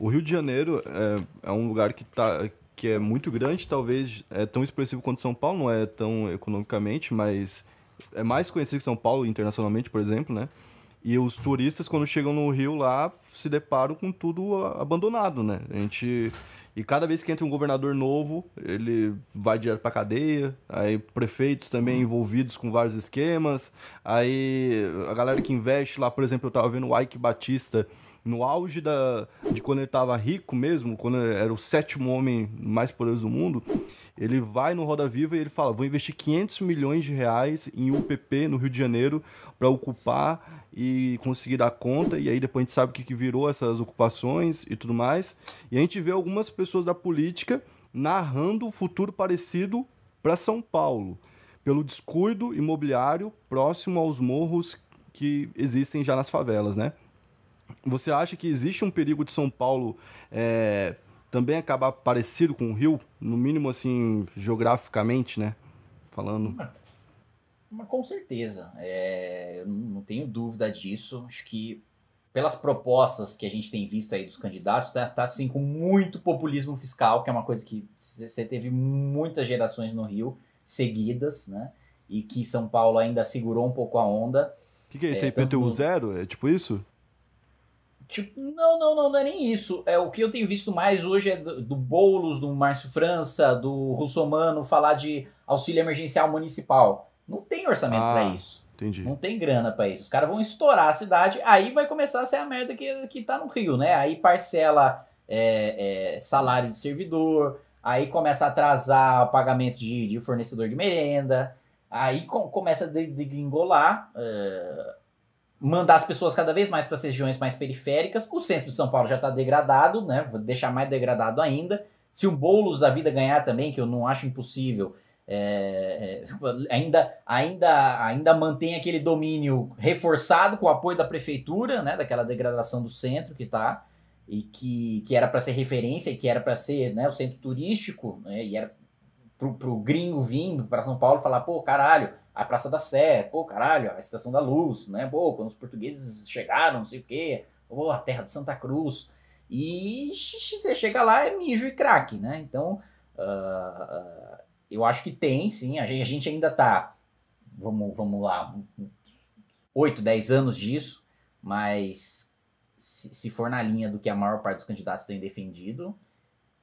O Rio de Janeiro é, é um lugar que, tá, que é muito grande, talvez é tão expressivo quanto São Paulo, não é tão economicamente, mas é mais conhecido que São Paulo internacionalmente, por exemplo, né? E os turistas, quando chegam no Rio lá, se deparam com tudo abandonado, né? A gente. E cada vez que entra um governador novo, ele vai direto pra cadeia. Aí prefeitos também hum. envolvidos com vários esquemas. Aí a galera que investe lá, por exemplo, eu tava vendo o Ike Batista no auge da, de quando ele tava rico mesmo, quando era o sétimo homem mais poderoso do mundo. Ele vai no Roda Viva e ele fala: vou investir 500 milhões de reais em UPP no Rio de Janeiro para ocupar e conseguir dar conta. E aí depois a gente sabe o que, que virou essas ocupações e tudo mais. E a gente vê algumas pessoas da política narrando o futuro parecido para São Paulo, pelo descuido imobiliário próximo aos morros que existem já nas favelas, né? Você acha que existe um perigo de São Paulo é, também acabar parecido com o rio, no mínimo assim, geograficamente, né? Falando. Mas, mas com certeza. É, eu não tenho dúvida disso. Acho que pelas propostas que a gente tem visto aí dos candidatos, tá, tá assim com muito populismo fiscal, que é uma coisa que você teve muitas gerações no Rio seguidas, né? E que São Paulo ainda segurou um pouco a onda. O que, que, é isso é, aí? PTU tanto... zero? É tipo isso? Tipo, não, não, não, não é nem isso. É, o que eu tenho visto mais hoje é do, do Boulos, do Márcio França, do Russomano falar de auxílio emergencial municipal. Não tem orçamento ah, para isso. Entendi. Não tem grana para isso. Os caras vão estourar a cidade, aí vai começar a ser a merda que, que tá no Rio, né? Aí parcela é, é, salário de servidor, aí começa a atrasar o pagamento de, de fornecedor de merenda, aí com, começa a degringolar. É, mandar as pessoas cada vez mais para as regiões mais periféricas. O centro de São Paulo já está degradado, né? Vou deixar mais degradado ainda. Se o Boulos da vida ganhar também, que eu não acho impossível, é, é, ainda, ainda, ainda mantém aquele domínio reforçado com o apoio da prefeitura, né? Daquela degradação do centro que está e que, que era para ser referência e que era para ser né, o centro turístico, né, e era pro, pro gringo vindo para São Paulo falar, pô, caralho, a Praça da Sé, pô, caralho, a Estação da Luz, né? Pô, quando os portugueses chegaram, não sei o quê, pô, a terra de Santa Cruz. E você chega lá, é mijo e craque, né? Então, uh, eu acho que tem, sim. A gente, a gente ainda tá, vamos, vamos lá, 8, 10 anos disso, mas se, se for na linha do que a maior parte dos candidatos tem defendido,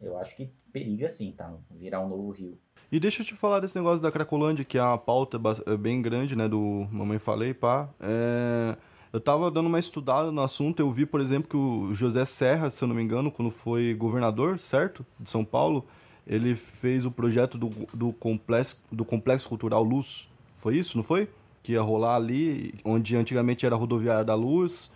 eu acho que periga sim, tá? Virar um novo rio. E deixa eu te falar desse negócio da Cracolândia, que é uma pauta é bem grande, né? Do Mamãe Falei, pá. É... Eu tava dando uma estudada no assunto, eu vi, por exemplo, que o José Serra, se eu não me engano, quando foi governador, certo? De São Paulo, ele fez o projeto do, do, complexo, do Complexo Cultural Luz. Foi isso, não foi? Que ia rolar ali, onde antigamente era a rodoviária da Luz.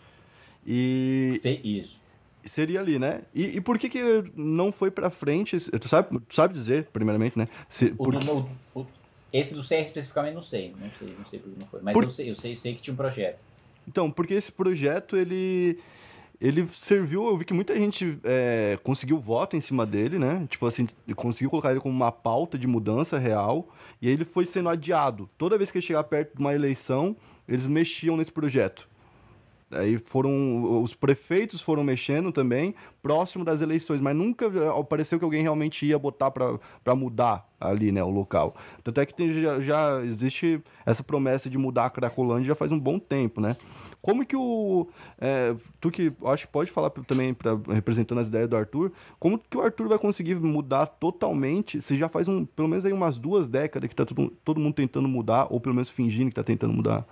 E. Foi isso. Seria ali, né? E, e, por que, que não foi para frente? Tu sabe, tu sabe dizer, primeiramente, né? Se, o, porque... o, esse do CR especificamente não sei. Não sei, não sei por que não foi. Mas por... eu, sei, eu, sei, eu sei que tinha um projeto. Então, porque esse projeto, ele ele serviu, eu vi que muita gente é, conseguiu voto em cima dele, né? Tipo assim, conseguiu colocar ele como uma pauta de mudança real, e aí ele foi sendo adiado. Toda vez que ele chegar perto de uma eleição, eles mexiam nesse projeto. Aí foram os prefeitos foram mexendo também próximo das eleições, mas nunca apareceu eh, que alguém realmente ia botar para mudar ali, né, o local. Tanto é que tem, já, já, existe essa promessa de mudar a Cracolândia já faz um bom tempo, né? Como que o é, tu que acho que pode falar também para representando as ideias do Arthur, como que o Arthur vai conseguir mudar totalmente se já faz um, pelo menos aí umas duas décadas que tá todo, todo mundo tentando mudar ou pelo menos fingindo que tá tentando mudar?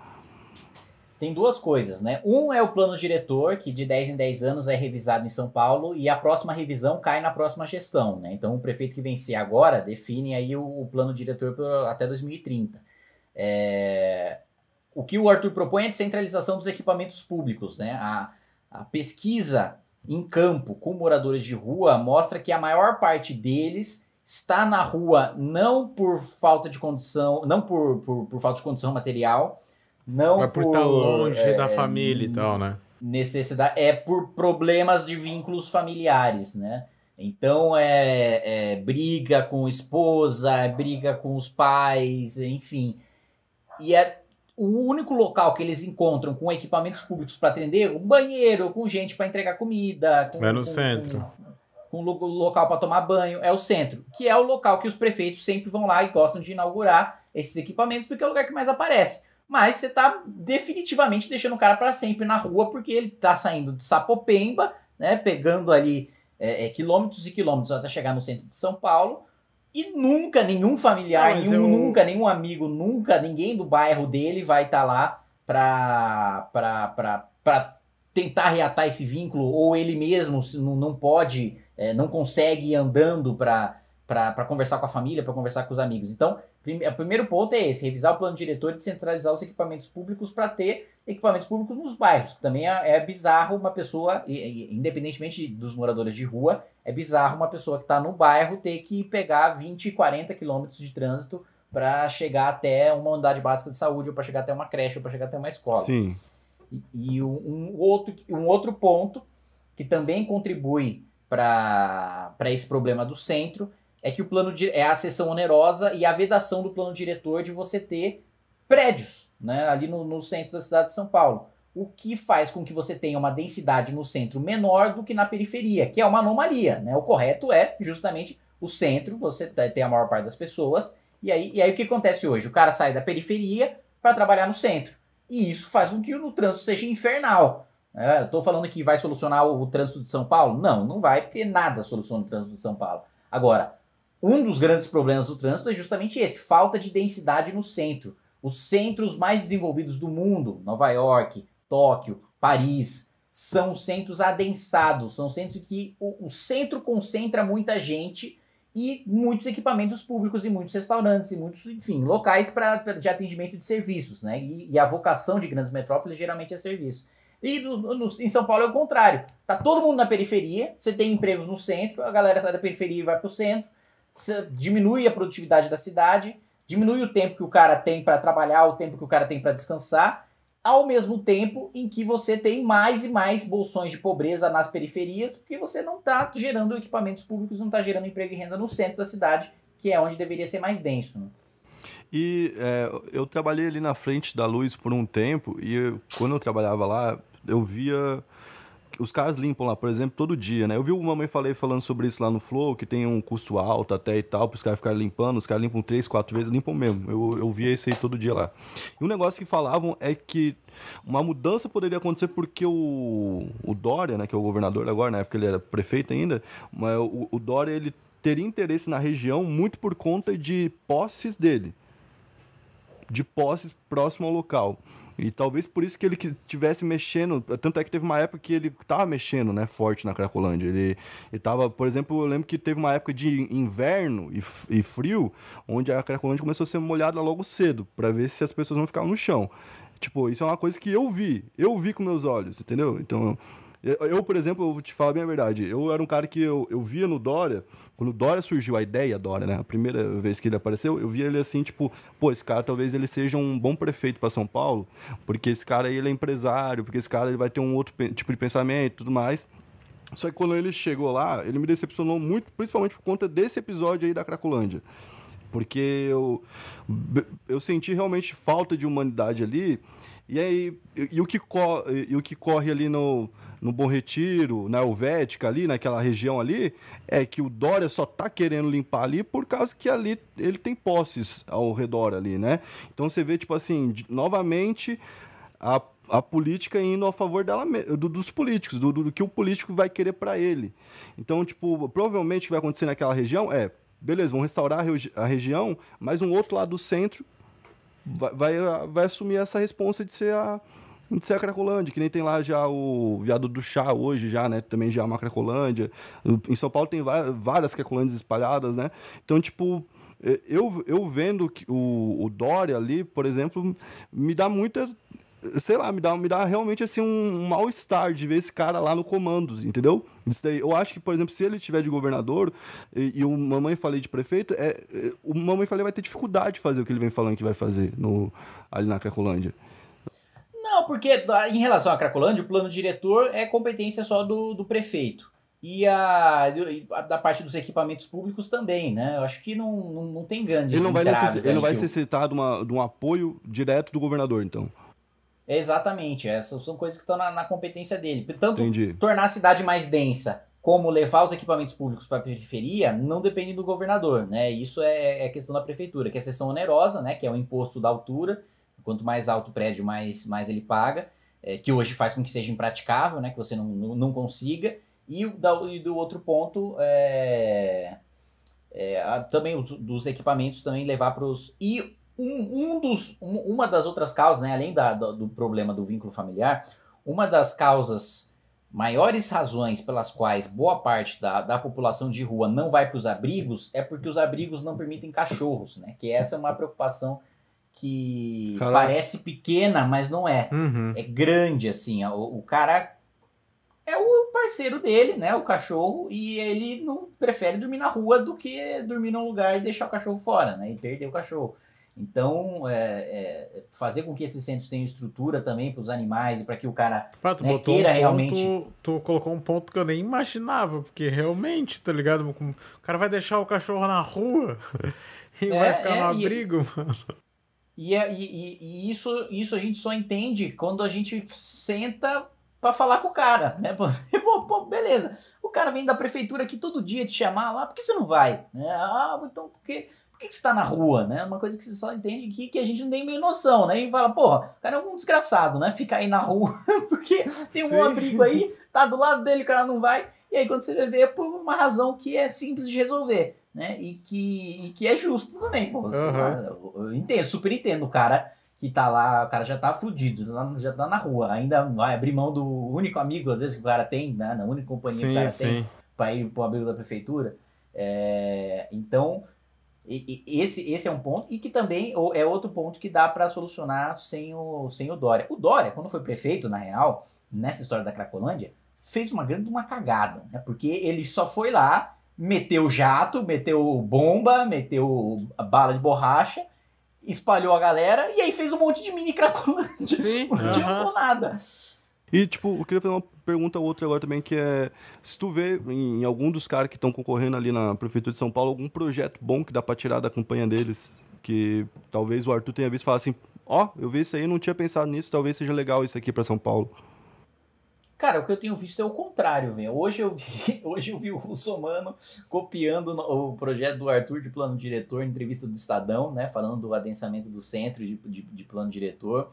tem duas coisas, né? Um é o plano diretor, que de 10 em 10 anos é revisado em São Paulo e a próxima revisão cai na próxima gestão, né? Então o prefeito que vencer agora define aí o, o plano diretor até 2030. É... O que o Arthur propõe é a descentralização dos equipamentos públicos, né? A, a pesquisa em campo com moradores de rua mostra que a maior parte deles está na rua não por falta de condição, não por, por, por falta de condição material, não Mas por, estar tá longe é, da família e tal, né? Necessidade. É por problemas de vínculos familiares, né? Então é, é briga com esposa, é briga com os pais, enfim. E é o único local que eles encontram com equipamentos públicos para atender, um banheiro, com gente para entregar comida. Com, é no com, centro. Com, com local para tomar banho, é o centro, que é o local que os prefeitos sempre vão lá e gostam de inaugurar esses equipamentos, porque é o lugar que mais aparece mas você está definitivamente deixando o cara para sempre na rua, porque ele está saindo de Sapopemba, né, pegando ali é, é, quilômetros e quilômetros até chegar no centro de São Paulo, e nunca nenhum familiar, nenhum, eu... nunca nenhum amigo, nunca ninguém do bairro dele vai estar tá lá para para para para tentar reatar esse vínculo, ou ele mesmo não pode, é, não consegue ir andando para conversar com a família, para conversar com os amigos. Então, é, o primeiro ponto é esse: revisar o plano diretor e descentralizar os equipamentos públicos para ter equipamentos públicos nos bairros, que também é, é bizarro uma pessoa, e, e, independentemente dos moradores de rua, é bizarro uma pessoa que está no bairro ter que pegar 20, 40 quilômetros de trânsito para chegar até uma unidade básica de saúde, ou para chegar até uma creche, ou para chegar até uma escola. Sim. E, e um, outro, um outro ponto que também contribui para esse problema do centro é que o plano de, é a sessão onerosa e a vedação do plano diretor de você ter prédios né, ali no, no centro da cidade de São Paulo. O que faz com que você tenha uma densidade no centro menor do que na periferia, que é uma anomalia. Né? O correto é justamente o centro, você tem a maior parte das pessoas, e aí, e aí o que acontece hoje? O cara sai da periferia para trabalhar no centro. E isso faz com que o trânsito seja infernal. É, eu falando que vai solucionar o, o trânsito de São Paulo? Não, não vai, porque nada soluciona o trânsito de São Paulo. Agora, um dos grandes problemas do trânsito é justamente esse: falta de densidade no centro. Os centros mais desenvolvidos do mundo, Nova York, Tóquio, Paris, são centros adensados, são centros que o, o centro concentra muita gente e muitos equipamentos públicos e muitos restaurantes e muitos, enfim, locais para de atendimento de serviços, né? E, e, a vocação de grandes metrópoles geralmente é serviço. E no, no, em São Paulo é o contrário. Tá todo mundo na periferia, você tem empregos no centro, a galera sai da periferia e vai para o centro, diminui a produtividade da cidade, diminui o tempo que o cara tem para trabalhar, o tempo que o cara tem para descansar, ao mesmo tempo em que você tem mais e mais bolsões de pobreza nas periferias, porque você não está gerando equipamentos públicos, não está gerando emprego e renda no centro da cidade, que é onde deveria ser mais denso. Né? E é, eu trabalhei ali na frente da luz por um tempo, e eu, quando eu trabalhava lá, eu via os caras limpam lá, por exemplo, todo dia, né? Eu vi o Mamãe Falei falando sobre isso lá no Flow, que tem um custo alto até e tal, para os caras ficarem limpando, os caras limpam três, quatro vezes, limpam mesmo. Eu, eu via isso aí todo dia lá. E um negócio que falavam é que uma mudança poderia acontecer porque o, o Dória, né, que é o governador agora, na né, época ele era prefeito ainda, mas o, o Dória, ele teria interesse na região muito por conta de posses dele. De posses próximo ao local. E talvez por isso que ele que tivesse mexendo. Tanto é que teve uma época que ele tava mexendo, né? Forte na Cracolândia. Ele, ele tava, por exemplo, eu lembro que teve uma época de inverno e, e frio, onde a Cracolândia começou a ser molhada logo cedo, para ver se as pessoas não ficavam no chão. Tipo, isso é uma coisa que eu vi. Eu vi com meus olhos, entendeu? Então. Eu, por exemplo, vou te falar bem a verdade. Eu era um cara que eu, eu via no Dória, quando o Dória surgiu, a ideia Dória, né? A primeira vez que ele apareceu, eu via ele assim, tipo, pô, esse cara talvez ele seja um bom prefeito para São Paulo, porque esse cara ele é empresário, porque esse cara ele vai ter um outro tipo de pensamento e tudo mais. Só que quando ele chegou lá, ele me decepcionou muito, principalmente por conta desse episódio aí da Cracolândia. Porque eu, eu senti realmente falta de humanidade ali. E aí, e, e o, que co, e, o que corre ali no, no Bom Retiro, na Helvética, ali, naquela região ali, é que o Dória só tá querendo limpar ali por causa que ali ele tem posses ao redor ali, né? Então você vê, tipo assim, novamente a, a política indo a favor dela, do, dos políticos, do, do, do que o político vai querer para ele. Então, tipo, provavelmente o que vai acontecer naquela região é Beleza, vão restaurar a, regi a região, mas um outro lado do centro vai, vai, vai assumir essa responsa de ser a, de ser a Cracolândia, que nem tem lá já o viado do chá hoje, já, né? Também já é uma Cracolândia. Em São Paulo tem várias Cracolândias espalhadas, né? Então, tipo, eu, eu vendo o, o Dória ali, por exemplo, me dá muita sei lá, me dá, me dá realmente assim um, mal-estar de ver esse cara lá no comandos, entendeu? Isso daí, eu acho que, por exemplo, se ele tiver de governador e, e o Mamãe Falei de prefeito, é, é o Mamãe Falei vai ter dificuldade de fazer o que ele vem falando que vai fazer no, ali na Cracolândia. Não, porque ah, em relação à Cracolândia, o plano diretor é competência só do, do prefeito. E a, a, da parte dos equipamentos públicos também, né? Eu acho que não, não, não tem grande Ele não vai, necess, ele não vai necessitar de, uma, de um apoio direto do governador, então. Exatamente, essas são coisas que estão na, na competência dele. Portanto, Entendi. tornar a cidade mais densa, como levar os equipamentos públicos para a periferia, não depende do governador, né? Isso é, é questão da prefeitura, que é a seção onerosa, né? Que é o imposto da altura. Quanto mais alto o prédio, mais, mais ele paga, é, que hoje faz com que seja impraticável, né? Que você não, não, não consiga. E, da, e do outro ponto, é, é, também dos equipamentos também levar para os. E um, um dos, um, uma das outras causas, né, além da, do, do problema do vínculo familiar, uma das causas maiores razões pelas quais boa parte da, da população de rua não vai para os abrigos é porque os abrigos não permitem cachorros, né? Que essa é uma preocupação que Caraca. parece pequena, mas não é. Uhum. É grande, assim. O, o, cara é o parceiro dele, né? O cachorro, e ele não prefere dormir na rua do que dormir num lugar e deixar o cachorro fora, né? E perder o cachorro. Então, é, é, fazer com que esses centros tenham estrutura também para os animais e para que o cara ah, né, queira um realmente. tu colocou um ponto que eu nem imaginava, porque realmente, tá ligado? O cara vai deixar o cachorro na rua e é, vai ficar é, no abrigo, e, mano. É, e, e, e, isso, isso a gente só entende quando a gente senta para falar com o cara, né? Pô, pô, beleza. O cara vem da prefeitura aqui todo dia te chamar lá, por que você não vai? Né? Ah, então porque que, você tá na rua, né? Uma coisa que você só entende que, que a gente não tem meio noção, né? E fala, porra, o cara é um desgraçado, né? Ficar aí na rua, porque tem um Sim. abrigo aí, tá do lado dele, o cara não vai. E aí quando você vai ver, é por uma razão que é simples de resolver, né? E que, e que é justo também, pô. Você, uhum. Assim, eu, eu entendo, super entendo o cara que tá lá, o cara já tá fudido, já tá na rua, ainda vai abrir mão do único amigo, às vezes, que o cara tem, né? Na única companhia sim, que o cara sim. tem, pra ir pro abrigo da prefeitura. É, então, e, e, esse, esse é um ponto, e que também é outro ponto que dá para solucionar sem o, sem o Dória. O Dória, quando foi prefeito, na real, nessa história da Cracolândia, fez uma grande uma cagada, né? porque ele só foi lá, meteu jato, meteu bomba, meteu bala de borracha, espalhou a galera, e aí fez um monte de mini Cracolândia, não uhum. nada. E, tipo, eu queria fazer uma pergunta outra agora também, que é se tu vê em, em algum dos caras que estão concorrendo ali na Prefeitura de São Paulo, algum projeto bom que dá pra tirar da campanha deles, que talvez o Arthur tenha visto e assim, ó, oh, eu vi isso aí, não tinha pensado nisso, talvez seja legal isso aqui para São Paulo. Cara, o que eu tenho visto é o contrário, velho. Hoje eu vi, hoje eu vi o Russomano copiando o projeto do Arthur de plano diretor, entrevista do Estadão, né? Falando do adensamento do centro de, de, de plano diretor.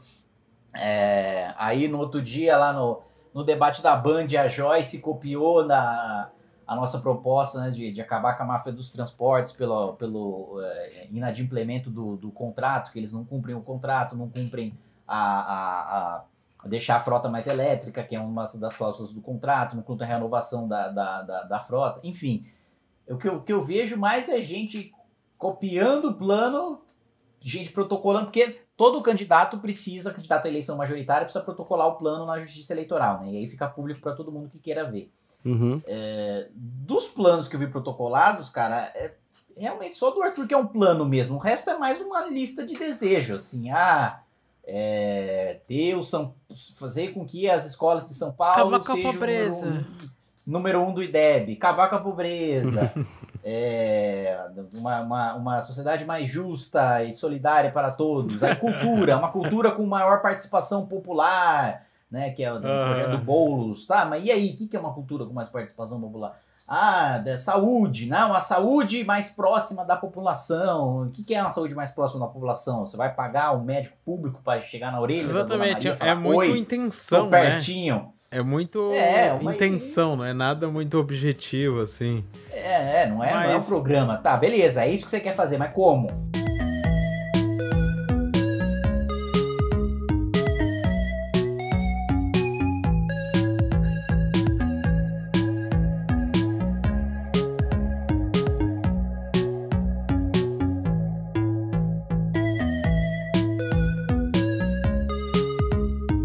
É, aí no outro dia, lá no, no debate da Band, a Joyce copiou na, a nossa proposta né, de, de acabar com a máfia dos transportes pelo, pelo é, inadimplemento do, do contrato, que eles não cumprem o contrato, não cumprem a, a, a deixar a frota mais elétrica, que é uma das cláusulas do contrato, não cumprem a renovação da, da, da, da frota, enfim. O que eu, o que eu vejo mais é gente copiando o plano gente protocolando, porque todo candidato precisa, candidato à eleição majoritária, precisa protocolar o plano na justiça eleitoral, né? E aí fica público para todo mundo que queira ver. Uhum. É, dos planos que eu vi protocolados, cara, é realmente só do Arthur que é um plano mesmo. O resto é mais uma lista de desejos, assim, ah. É, ter o São, fazer com que as escolas de São Paulo Acabar com a pobreza. Um número um do IDEB, acabar com a pobreza, é, uma, uma, uma, sociedade mais justa e solidária para todos, aí cultura, uma cultura com maior participação popular, né, que é o projeto ah. do Boulos, tá? Mas e aí, o que é uma cultura com mais participação popular? Ah, saúde, não? Né? Uma saúde mais próxima da população. O que, que é uma saúde mais próxima da população? Você vai pagar um médico público para chegar na orelha? Exatamente, é falar, é muito intenção, né? pertinho. Né? É muito é, é intenção, não é nada muito objetivo, assim. É, é não é, mas... não é um programa. Tá, beleza, é isso que você quer fazer, mas como?